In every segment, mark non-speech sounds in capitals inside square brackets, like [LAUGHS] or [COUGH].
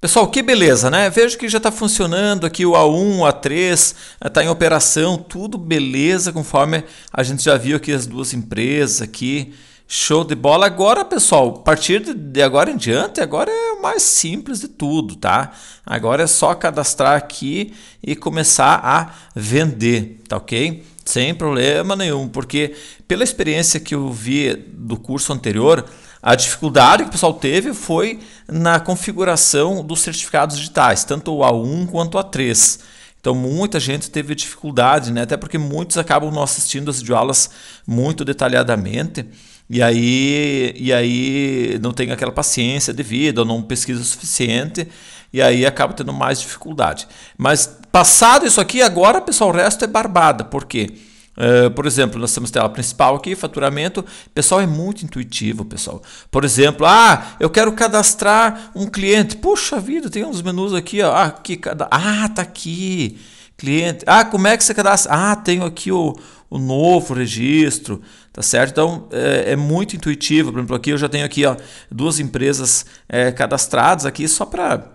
Pessoal, que beleza, né? Vejo que já está funcionando aqui o A1, o A3, está eh, em operação, tudo beleza, conforme a gente já viu aqui as duas empresas aqui. Show de bola. Agora, pessoal, a partir de agora em diante, agora é o mais simples de tudo, tá? Agora é só cadastrar aqui e começar a vender, tá ok? Sem problema nenhum, porque pela experiência que eu vi do curso anterior, a dificuldade que o pessoal teve foi na configuração dos certificados digitais, tanto o A1 quanto o A3. Então muita gente teve dificuldade, né? até porque muitos acabam não assistindo as videoaulas muito detalhadamente. E aí, e aí não tem aquela paciência devida, ou não pesquisa o suficiente, e aí acaba tendo mais dificuldade. Mas passado isso aqui, agora, pessoal, o resto é barbada. Por quê? Uh, por exemplo, nós temos tela principal aqui, faturamento. Pessoal, é muito intuitivo, pessoal. Por exemplo, ah, eu quero cadastrar um cliente. Puxa vida, tem uns menus aqui, ó. Aqui, ah, que cada... ah tá aqui. Cliente. Ah, como é que você cadastra? Ah, tenho aqui o, o novo registro, tá certo? Então é, é, muito intuitivo. Por exemplo, aqui eu já tenho aqui ó, duas empresas é, cadastradas aqui só para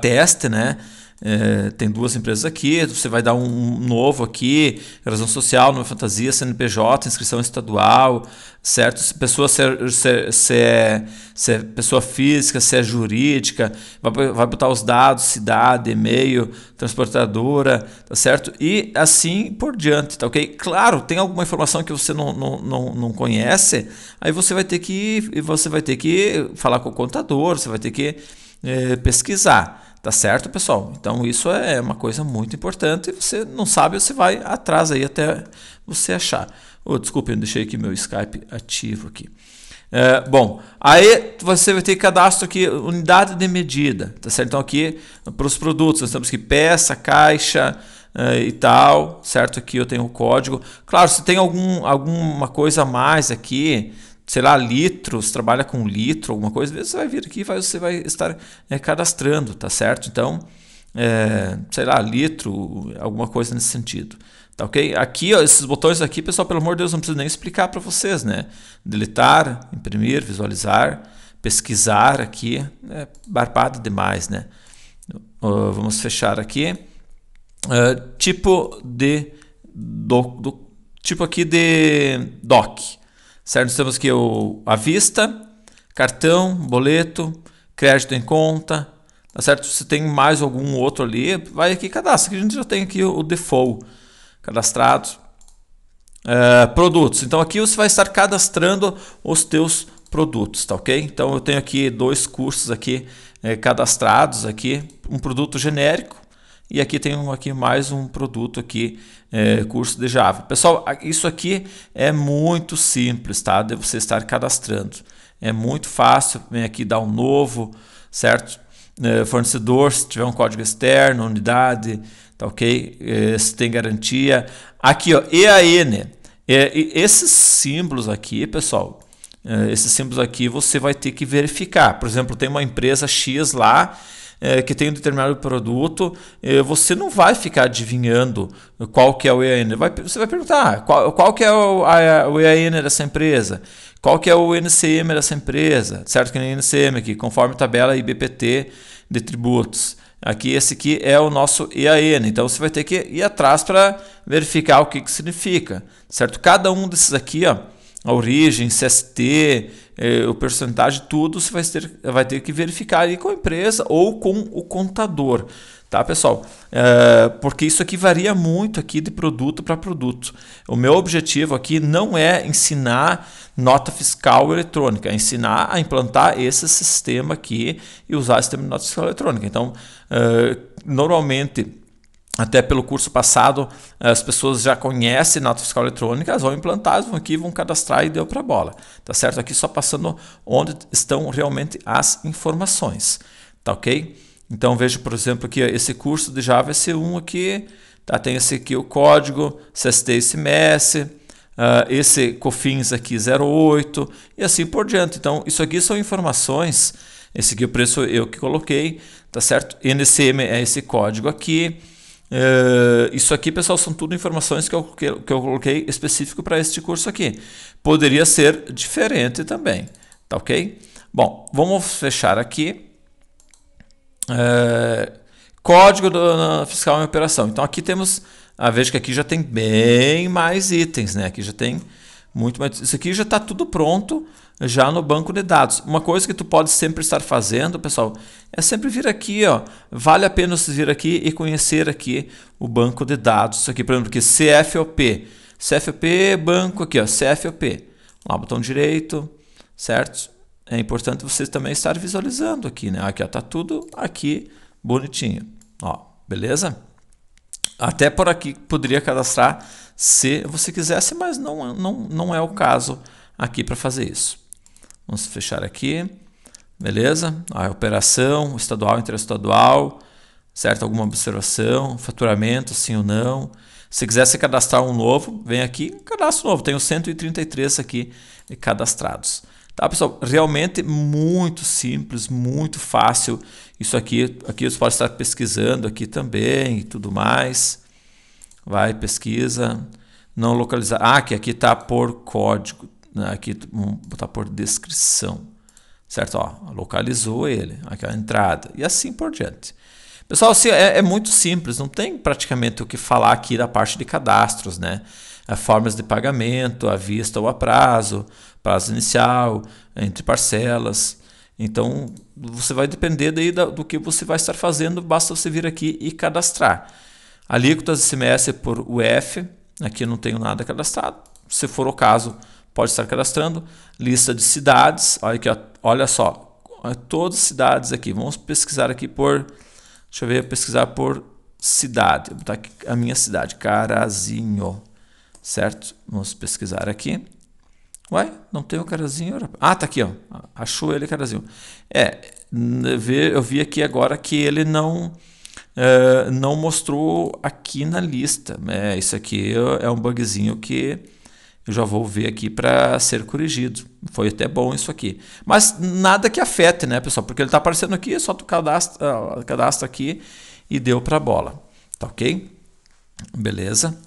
teste, né? É, tem duas empresas aqui, você vai dar um novo aqui, razão social, nova fantasia, CNPJ, inscrição estadual, certo? Se pessoa se é, se, é, se é pessoa física, se é jurídica, vai, vai botar os dados, cidade, e-mail, transportadora, tá certo? E assim por diante, tá ok? Claro, tem alguma informação que você não, não, não, não conhece, aí você vai ter que você vai ter que falar com o contador, você vai ter que é, pesquisar. Tá certo, pessoal? Então isso é uma coisa muito importante. Você não sabe, você vai atrás aí até você achar. Oh, desculpa, eu deixei aqui meu Skype ativo aqui. É, bom, aí você vai ter cadastro aqui, unidade de medida, tá certo? Então aqui para os produtos, nós temos que peça, caixa é, e tal, certo? Aqui eu tenho o código. Claro, se tem algum, alguma coisa a mais aqui, sei lá, litros, trabalha com litro, alguma coisa, às vezes você vai vir aqui e você vai estar né, cadastrando, tá certo? Então, é, sei lá, litro, alguma coisa nesse sentido. Tá ok? Aqui, ó, esses botões aqui, pessoal, pelo amor de Deus, não preciso nem explicar para vocês, né? Deletar, imprimir, visualizar, pesquisar aqui, é barbado demais, né? Uh, vamos fechar aqui. Uh, tipo de do, do, tipo aqui de doc certo? temos que o, à vista, cartão, boleto, crédito em conta, tá certo? Se tem mais algum outro ali, vai aqui cadastro, que a gente já tem aqui o, o default cadastrado. Uh, produtos, então aqui você vai estar cadastrando os teus produtos, tá ok? Então eu tenho aqui dois cursos aqui eh, cadastrados aqui, um produto genérico e aqui tem um, aqui mais um produto aqui, é, curso de Java. Pessoal, isso aqui é muito simples, tá? De você estar cadastrando. É muito fácil, vem aqui dar um novo, certo? É, fornecedor, se tiver um código externo, unidade, tá ok? É, se tem garantia. Aqui, ó, EAN. É, esses símbolos aqui, pessoal, é, esses símbolos aqui você vai ter que verificar. Por exemplo, tem uma empresa X lá é, que tem um determinado produto, é, você não vai ficar adivinhando qual que é o EAN. Vai, você vai perguntar ah, qual, qual que é o, a, o EAN dessa empresa, qual que é o NCM dessa empresa, certo? Que nem NCM aqui, conforme tabela IBPT de tributos. Aqui, esse aqui é o nosso EAN. Então, você vai ter que ir atrás para verificar o que, que significa, certo? Cada um desses aqui, ó, a origem, CST, eh, é, o percentagem, tudo você vai ter, vai ter que verificar ali com a empresa ou com o contador, tá pessoal? É, porque isso aqui varia muito aqui de produto para produto. O meu objetivo aqui não é ensinar nota fiscal eletrônica, é ensinar a implantar esse sistema aqui e usar o sistema de nota fiscal eletrônica. Então, é, normalmente até pelo curso passado, as pessoas já conhecem nota fiscal eletrônica, vão implantar, vão aqui, vão cadastrar e deu para a bola. Tá certo? Aqui só passando onde estão realmente as informações. Tá ok? Então vejo, por exemplo, aqui esse curso de Java S1 aqui, tá? tem esse aqui o código, CST e uh, esse COFINS aqui 08 e assim por diante. Então isso aqui são informações, esse aqui é o preço eu que coloquei, tá certo? NCM é esse código aqui, Uh, isso aqui, pessoal, são tudo informações que eu, que eu, coloquei específico para este curso aqui. Poderia ser diferente também, tá ok? Bom, vamos fechar aqui. Uh, código do, fiscal em operação. Então aqui temos, ah, veja que aqui já tem bem mais itens, né? Aqui já tem muito mais. Isso aqui já está tudo pronto já no banco de dados. Uma coisa que tu pode sempre estar fazendo, pessoal, é sempre vir aqui, ó. Vale a pena você vir aqui e conhecer aqui o banco de dados. Isso aqui, por exemplo, aqui, CFOP. CFOP, banco aqui, ó, CFOP. Lá, botão direito, certo? É importante vocês também estar visualizando aqui, né? Aqui, ó, tá tudo aqui bonitinho. Ó, beleza? Até por aqui poderia cadastrar se você quisesse, mas não, não, não é o caso aqui para fazer isso. Vamos fechar aqui, beleza? A operação, estadual, interestadual, certo? Alguma observação, faturamento, sim ou não. Se quisesse cadastrar um novo, vem aqui, cadastro novo. Tenho 133 aqui cadastrados. Tá, pessoal? Realmente muito simples, muito fácil. Isso aqui, aqui você pode estar pesquisando aqui também e tudo mais vai, pesquisa, não localizar. Ah, que aqui tá por código, né, aqui botar tá por descrição, certo? Ó, localizou ele, aqui a entrada, e assim por diante. Pessoal, assim, é, é, muito simples, não tem praticamente o que falar aqui da parte de cadastros, né? É formas de pagamento, à vista ou a prazo, prazo inicial, entre parcelas. Então, você vai depender daí do que você vai estar fazendo, basta você vir aqui e cadastrar. Alíquotas do semestre por UF, aqui não tenho nada cadastrado. Se for o caso, pode estar cadastrando. Lista de cidades, olha aqui, olha só, é todas as cidades aqui. Vamos pesquisar aqui por, deixa eu ver, pesquisar por cidade. Vou botar aqui a minha cidade, Carazinho, certo? Vamos pesquisar aqui. Ué, não tem o carazinho? Ah, tá aqui, ó. Achou ele, carazinho. É, eu vi aqui agora que ele não é, não mostrou aqui na lista. Né? isso aqui é um bugzinho que eu já vou ver aqui para ser corrigido. Foi até bom isso aqui. Mas nada que afete, né, pessoal? Porque ele está aparecendo aqui, só tu cadastra, ah, cadastra aqui e deu para a bola. Tá ok? Beleza.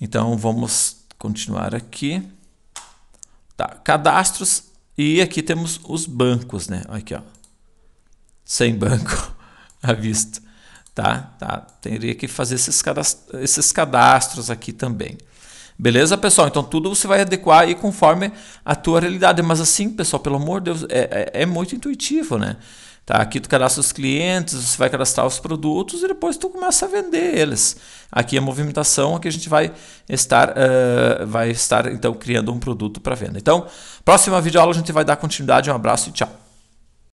Então vamos continuar aqui. Tá, cadastros e aqui temos os bancos, né? Aqui, ó. Sem banco [LAUGHS] à vista. Tá? tá? Teria que fazer esses cadastros, esses cadastros aqui também. Beleza, pessoal? Então tudo você vai adequar aí conforme a tua realidade. Mas assim, pessoal, pelo amor de Deus, é, é, é muito intuitivo, né? Tá, aqui tu cadastra os clientes, você vai cadastrar os produtos e depois tu começa a vender eles. Aqui a movimentação, aqui a gente vai estar, uh, vai estar então criando um produto para venda. Então, próxima videoaula a gente vai dar continuidade. Um abraço e tchau.